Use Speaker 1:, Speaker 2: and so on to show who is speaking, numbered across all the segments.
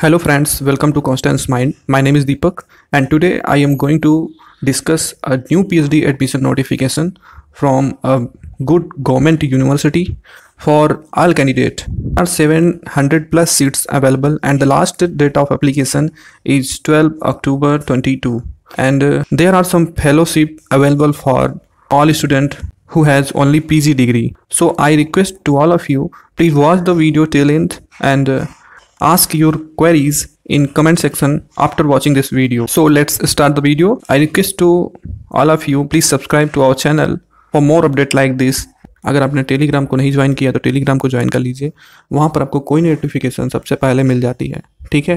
Speaker 1: Hello friends, welcome to Constance Mind. My name is Deepak and today I am going to discuss a new PhD admission notification from a good government university for all candidate. There are 700 plus seats available and the last date of application is 12 October 22 and uh, there are some fellowship available for all student who has only PG degree. So I request to all of you please watch the video till end and uh, ask your queries in comment section after watching this video. So let's start the video. I request to all of you please subscribe to our channel for more update like this. अगर आपने Telegram को नहीं join किया तो Telegram को join कर लीजिए वहाँ पर आपको कोई नोटिफिकेशन सबसे पहले मिल जाती है ठीक है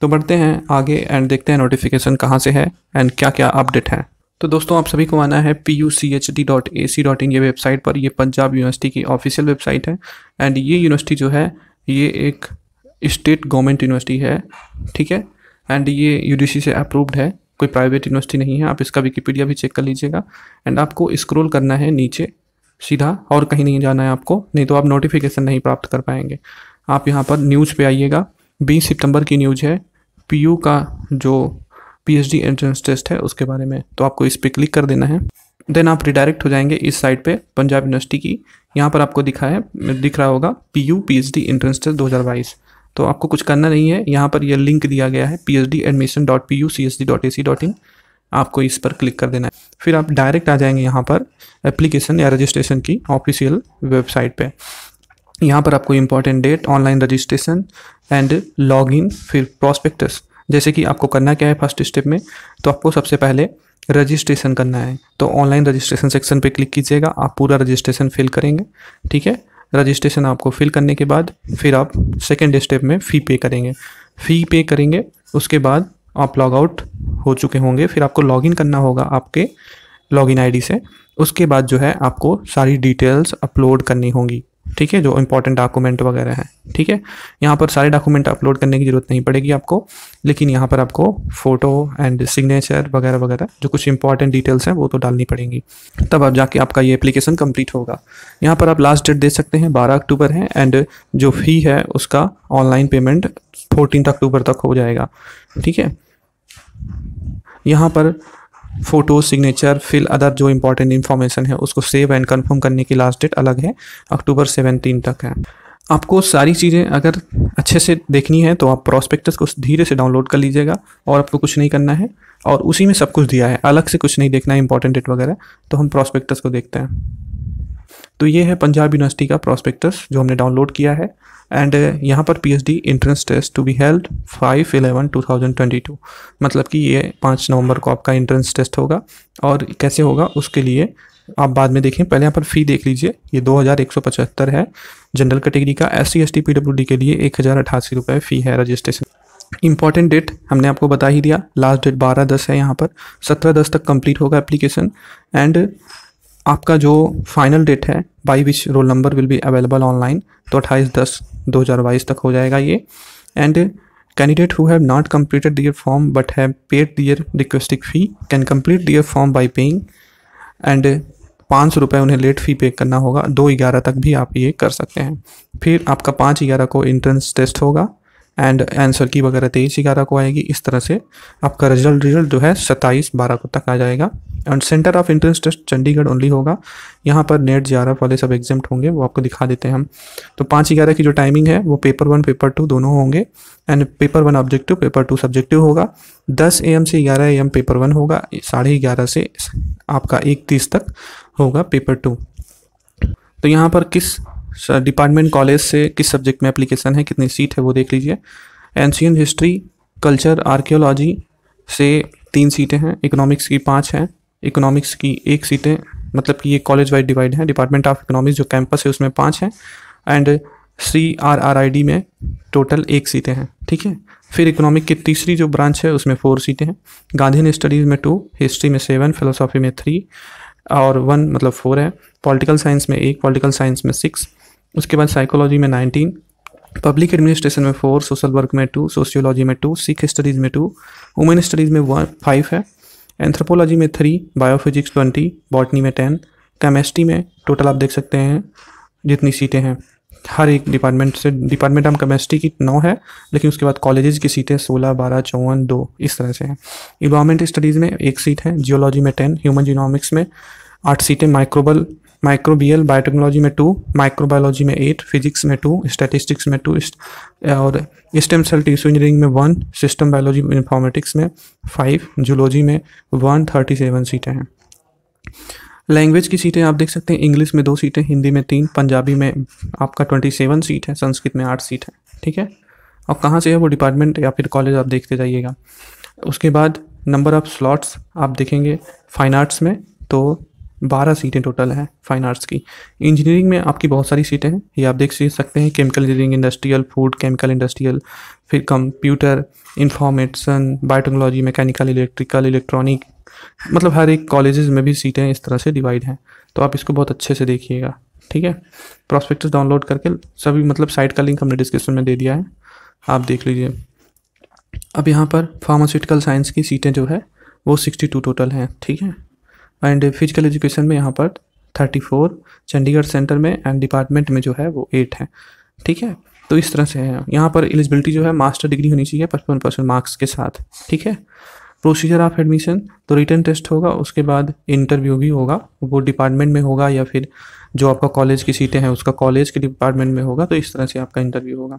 Speaker 1: तो बढ़ते हैं आगे एंड देखते हैं नोटिफिकेशन कहाँ से है एंड क्या क्या अपडेट है तो दोस्तों आप सभी को आना है P U C H D dot A C dot in ये वेबसाइट पर ये पंजाब यूनिवर्सिटी की ऑफिशियल वेबसाइट है एंड ये यूनिवर्सिटी जो है ये एक स्टेट गवर्नमेंट यूनिवर्सिटी है ठीक है एंड ये यू से अप्रूव्ड है कोई प्राइवेट यूनिवर्सिटी नहीं है आप इसका विकीपीडिया भी चेक कर लीजिएगा एंड आपको स्क्रोल करना है नीचे सीधा और कहीं नहीं जाना है आपको नहीं तो आप नोटिफिकेशन नहीं प्राप्त कर पाएंगे आप यहाँ पर न्यूज़ पे आइएगा बीस सितंबर की न्यूज है पी का जो पी एंट्रेंस टेस्ट है उसके बारे में तो आपको इस पर क्लिक कर देना है देन आप रिडायरेक्ट हो जाएंगे इस साइट पे पंजाब यूनिवर्सिटी की यहाँ पर आपको दिखा है दिख रहा होगा एच डी एंट्रेंस टेस्ट बाईस तो आपको कुछ करना नहीं है यहाँ पर यह लिंक दिया गया है P H D admission dot P U C S D dot A C dot in आपको इस पर क्लिक कर देना है फिर आप डायरेक्ट आ जाएंगे यहाँ पर एप्लीकेशन या रजिस्ट्रेशन की ऑफिशियल वेबसाइट पे यहाँ पर आपको important date online registration and login फिर प्रॉस्पेक्टस जैसे कि आपको करना क्या है फर्स्ट स्टेप में तो आपको सबसे पहले रजिस्ट्रेशन करना है तो ऑनलाइन रजिस्ट्रेशन सेक्शन पर क्लिक कीजिएगा आप पूरा रजिस्ट्रेशन फिल करेंगे ठीक है रजिस्ट्रेशन आपको फिल करने के बाद फिर आप सेकेंड स्टेप में फ़ी पे करेंगे फ़ी पे करेंगे उसके बाद आप लॉग आउट हो चुके होंगे फिर आपको लॉगिन करना होगा आपके लॉगिन आईडी से उसके बाद जो है आपको सारी डिटेल्स अपलोड करनी होंगी ठीक है जो इंपॉर्टेंट डॉक्यूमेंट वगैरह हैं ठीक है यहाँ पर सारे डॉक्यूमेंट अपलोड करने की ज़रूरत नहीं पड़ेगी आपको लेकिन यहाँ पर आपको फ़ोटो एंड सिग्नेचर वगैरह वगैरह जो कुछ इंपॉर्टेंट डिटेल्स हैं वो तो डालनी पड़ेंगी तब आप जाके आपका ये एप्लीकेशन कंप्लीट होगा यहाँ पर आप लास्ट डेट दे सकते हैं बारह अक्टूबर है एंड जो फ़ी है उसका ऑनलाइन पेमेंट फोर्टीन अक्टूबर तक हो जाएगा ठीक है यहाँ पर फ़ोटो सिग्नेचर फिल अदर जो इंपॉर्टेंट इन्फॉर्मेशन है उसको सेव एंड कंफर्म करने की लास्ट डेट अलग है अक्टूबर सेवनटीन तक है आपको सारी चीज़ें अगर अच्छे से देखनी है तो आप प्रॉस्पेक्टस को धीरे से डाउनलोड कर लीजिएगा और आपको कुछ नहीं करना है और उसी में सब कुछ दिया है अलग से कुछ नहीं देखना है इंपॉर्टेंट डेट वगैरह तो हम प्रॉस्पेक्टस को देखते हैं तो ये है पंजाब यूनिवर्सिटी का प्रॉस्पेक्टस जो हमने डाउनलोड किया है एंड uh, यहाँ पर PhD entrance test to be held five eleven two thousand twenty two मतलब कि ये पाँच नवंबर को आपका एंट्रेंस टेस्ट होगा और कैसे होगा उसके लिए आप बाद में देखें पहले यहाँ पर फ़ी देख लीजिए ये दो हज़ार एक सौ पचहत्तर है जनरल कैटेगरी का S C S T P W D के लिए एक हज़ार अठासी रुपये फ़ी है रजिस्ट्रेशन इंपॉर्टेंट डेट हमने आपको बता ही दिया लास्ट डेट बारह दस है यहाँ पर सत्रह दस तक कंप्लीट होगा एप्लीकेशन एंड आपका जो फाइनल डेट है by which roll number will be available online तो अट्ठाईस दस दो हज़ार बाईस तक हो जाएगा ये and candidate who have not completed their form but have paid their requesting fee can complete their form by paying and पाँच सौ रुपये उन्हें लेट फी पे करना होगा दो ग्यारह तक भी आप ये कर सकते हैं फिर आपका पाँच ग्यारह को इंट्रेंस टेस्ट होगा एंड आंसर की वगैरह तेईस ग्यारह को आएगी इस तरह से आपका रिजल्ट रिजल्ट जो है सत्ताईस बारह को तक आ जाएगा and centre of entrance test Chandigarh only होगा यहाँ पर नेट जे वाले सब एग्जाम होंगे वो आपको दिखा देते हैं हम तो पाँच ग्यारह की जो टाइमिंग है वो पेपर वन पेपर टू दोनों होंगे and paper one objective paper two subjective होगा दस ए से ग्यारह ए पेपर वन होगा साढ़े ग्यारह से आपका एक तीस तक होगा पेपर टू तो यहाँ पर किस डिपार्टमेंट कॉलेज से किस सब्जेक्ट में अप्लीकेशन है कितनी सीट है वो देख लीजिए एनशियन हिस्ट्री कल्चर आर्कियोलॉजी से तीन सीटें हैं इकोनॉमिक्स की पाँच हैं इकोनॉमिक्स की एक सीटें मतलब कि ये कॉलेज वाइज डिवाइड है डिपार्टमेंट ऑफ इकोनॉमिक्स जो कैंपस है उसमें पाँच हैं and C R R I D में टोटल एक सीटें हैं ठीक है फिर इकोनॉमिक की तीसरी जो ब्रांच है उसमें फोर सीटें हैं गांधीन स्टडीज़ में टू हिस्ट्री में सेवन फिलोसॉफी में थ्री और वन मतलब फोर है पॉलिटिकल साइंस में एक पॉलिटिकल साइंस में सिक्स उसके बाद साइकोलॉजी में नाइनटीन पब्लिक एडमिनिस्ट्रेशन में फोर सोशल वर्क में टू सोशियोलॉजी में टू सिख स्टडीज़ में टू वुमेन स्टडीज़ में वन फाइव है एंथ्रोपोलॉजी में थ्री बायोफिजिक्स ट्वेंटी बॉटनी में टेन केमिस्ट्री में टोटल आप देख सकते हैं जितनी सीटें हैं हर एक डिपार्टमेंट से डिपार्टमेंट हम केमिस्ट्री की नौ है लेकिन उसके बाद कॉलेजेस की सीटें सोलह बारह चौवन दो इस तरह से हैं इन्वायरमेंट स्टडीज़ में एक सीट है जियोलॉजी में टेन ह्यूमन जीनोमिक्स में आठ सीटें माइक्रोबल माइक्रोबियल बायोटेक्नोलॉजी में टू माइक्रोबायोलॉजी में एट फिजिक्स में टू स्टैटिस्टिक्स में टू और स्टेम सेल टिश्यू इंजीनियरिंग में वन सिस्टम बायोलॉजी इन्फॉर्मेटिक्स में फाइव जूलॉजी में वन थर्टी सेवन सीटें हैं लैंग्वेज की सीटें आप देख सकते हैं इंग्लिश में दो सीटें हिंदी में तीन पंजाबी में आपका ट्वेंटी सेवन सीट है संस्कृत में आठ सीट है ठीक है और कहाँ से है वो डिपार्टमेंट या फिर कॉलेज आप देखते जाइएगा उसके बाद नंबर ऑफ़ स्लॉट्स आप देखेंगे फाइन आर्ट्स में तो बारह सीटें टोटल हैं फाइन आर्ट्स की इंजीनियरिंग में आपकी बहुत सारी सीटें हैं ये आप देख सकते हैं chemical engineering industrial food chemical industrial फिर computer information biotechnology mechanical electrical electronic मतलब हर एक कॉलेजेस में भी सीटें इस तरह से डिवाइड हैं तो आप इसको बहुत अच्छे से देखिएगा ठीक है प्रॉस्पेक्टस डाउनलोड करके सभी मतलब साइट का लिंक हमने डिस्क्रिप्शन में दे दिया है आप देख लीजिए अब यहाँ पर फार्मास्यूटिकल साइंस की सीटें जो है वो सिक्सटी टू टोटल हैं ठीक है एंड फिजिकल एजुकेशन में यहाँ पर थर्टी फोर चंडीगढ़ सेंटर में एंड डिपार्टमेंट में जो है वो एट है ठीक है तो इस तरह से है यहाँ पर एलिजिबिलिटी जो है मास्टर डिग्री होनी चाहिए पचपन परसेंट मार्क्स के साथ ठीक है प्रोसीजर ऑफ एडमिशन तो रिटर्न टेस्ट होगा उसके बाद इंटरव्यू भी होगा वो डिपार्टमेंट में होगा या फिर जो आपका कॉलेज की सीटें हैं उसका कॉलेज के डिपार्टमेंट में होगा तो इस तरह से आपका इंटरव्यू होगा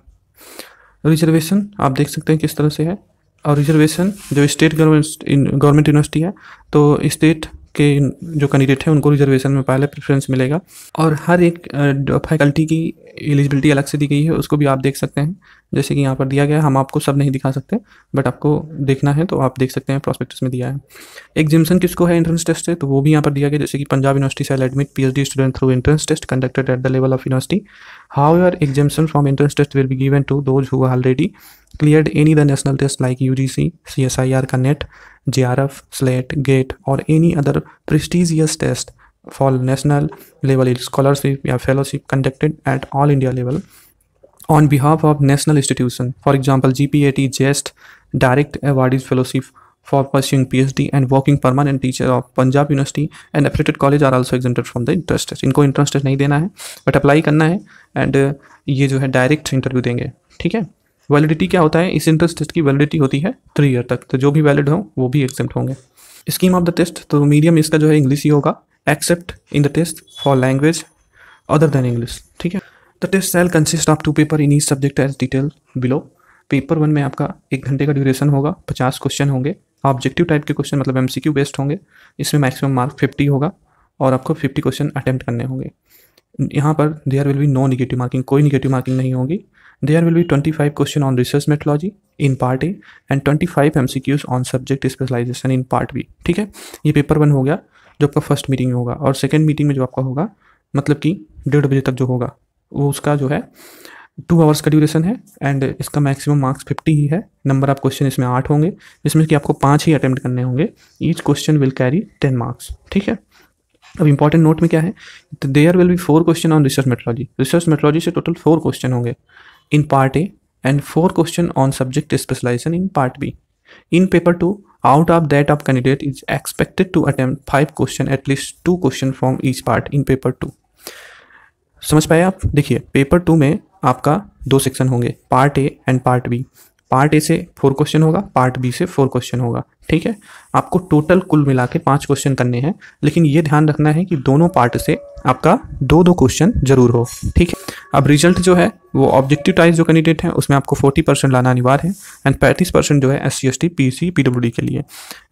Speaker 1: रिजर्वेशन आप देख सकते हैं किस तरह से है और रिजर्वेशन जो स्टेट गवर्नमेंट गवर्नमेंट यूनिवर्सिटी है तो स्टेट के जो कैंडिडेट हैं उनको रिजर्वेशन में पहले प्रेफरेंस मिलेगा और हर एक फैकल्टी की एलिजिबिलिटी अलग से दी गई है उसको भी आप देख सकते हैं जैसे कि यहाँ पर दिया गया है हम आपको सब नहीं दिखा सकते बट आपको देखना है तो आप देख सकते हैं प्रोस्पेक्टस में दिया है एक किसको है एंट्रेंस टेस्ट है तो वो भी यहाँ पर दिया गया जैसे कि Punjab university shall admit the student through entrance test conducted at the level of university however exemption from entrance test will be given to those who already cleared any सी national test like UGC, का NET JRF, SLATE, GATE or any other prestigious test for national level scholarship or fellowship conducted at all India level on behalf of national institution. For example, GPAT, JEST, direct awardees fellowship for pursuing PhD and working permanent teacher of Punjab University and affiliated college are also exempted from the entrance test इनको entrance test नहीं देना है but apply करना है and ये जो है direct interview देंगे ठीक है वैलिडिटी क्या होता है इस इंट्रेंस टेस्ट की वैलिडिटी होती है थ्री ईयर तक तो जो भी वैलिड हो वो भी एक्सेप्ट होंगे स्कीम ऑफ द टेस्ट तो मीडियम इसका जो है इंग्लिश ही होगा except in the test for language other than English ठीक है the test shall consist of two paper in each subject as detail below paper one में आपका एक घंटे का ड्यूरेशन होगा पचास क्वेश्चन होंगे ऑब्जेक्टिव टाइप के क्वेश्चन मतलब एम बेस्ड होंगे इसमें मैक्सिमम मार्क फिफ्टी होगा और आपको फिफ्टी क्वेश्चन अटैम्प्ट करने होंगे यहाँ पर there will be no negative marking कोई निगेटिव मार्किंग नहीं होगी there will be twenty five question on research methodology in part A and twenty five M C Qs on subject specialisation in part B ठीक है ये paper one हो गया जो आपका फर्स्ट मीटिंग होगा और सेकेंड मीटिंग में जो आपका होगा मतलब कि डेढ़ बजे तक जो होगा वो उसका जो है टू आवर्स का ड्यूरेशन है एंड इसका मैक्सिमम मार्क्स फिफ्टी ही है नंबर ऑफ क्वेश्चन इसमें आठ होंगे जिसमें कि आपको पाँच ही अटैम्प्ट करने होंगे each question will carry ten marks ठीक है अब इंपॉर्टेंट नोट में क्या है there will be four question on research methodology research methodology से टोटल फोर क्वेश्चन होंगे in part A and four question on subject specialisation in part B in paper two out of that of candidate is expected to attempt five question at least two question from each part in paper two समझ पाए आप देखिए paper two में आपका दो section होंगे part A and part B part A से four question होगा पार्ट बी से फोर क्वेश्चन होगा ठीक है आपको टोटल कुल मिला के पाँच क्वेश्चन करने हैं लेकिन ये ध्यान रखना है कि दोनों पार्ट से आपका दो दो क्वेश्चन जरूर हो ठीक है अब रिजल्ट जो है वो ऑब्जेक्टिव टाइज जो कैंडिडेट है उसमें आपको फोर्टी परसेंट लाना अनिवार्य है एंड पैंतीस परसेंट जो है S C S T P C P W D के लिए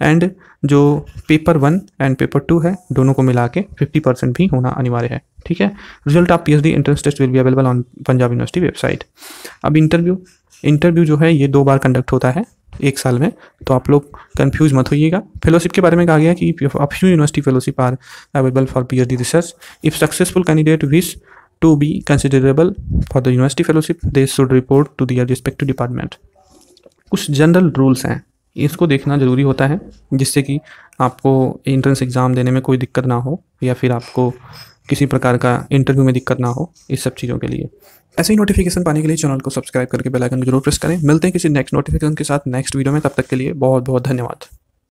Speaker 1: एंड जो paper one and paper two है दोनों को मिला के फिफ्टी परसेंट भी होना अनिवार्य है ठीक है result of P H D entrance test will be available on Punjab university website अब इंटरव्यू इंटरव्यू जो है ये दो बार कंडक्ट होता है एक साल में तो आप लोग कंफ्यूज मत होइएगा फेलोशिप के बारे में कहा गया कि few university fellowship are available for P H D research if successful candidate wish to be considerable for the university fellowship they should report to their respective department कुछ जनरल रूल्स हैं इसको देखना ज़रूरी होता है जिससे कि आपको एंट्रेंस एग्ज़ाम देने में कोई दिक्कत ना हो या फिर आपको किसी प्रकार का इंटरव्यू में दिक्कत ना हो इस सब चीज़ों के लिए ऐसे ही नोटिफिकेशन पाने के लिए चैनल को सब्सक्राइब करके बेल आइकन जरूर प्रेस करें मिलते हैं किसी नेक्स्ट नोटिफिकेशन के साथ नेक्स्ट वीडियो में तब तक के लिए बहुत बहुत धन्यवाद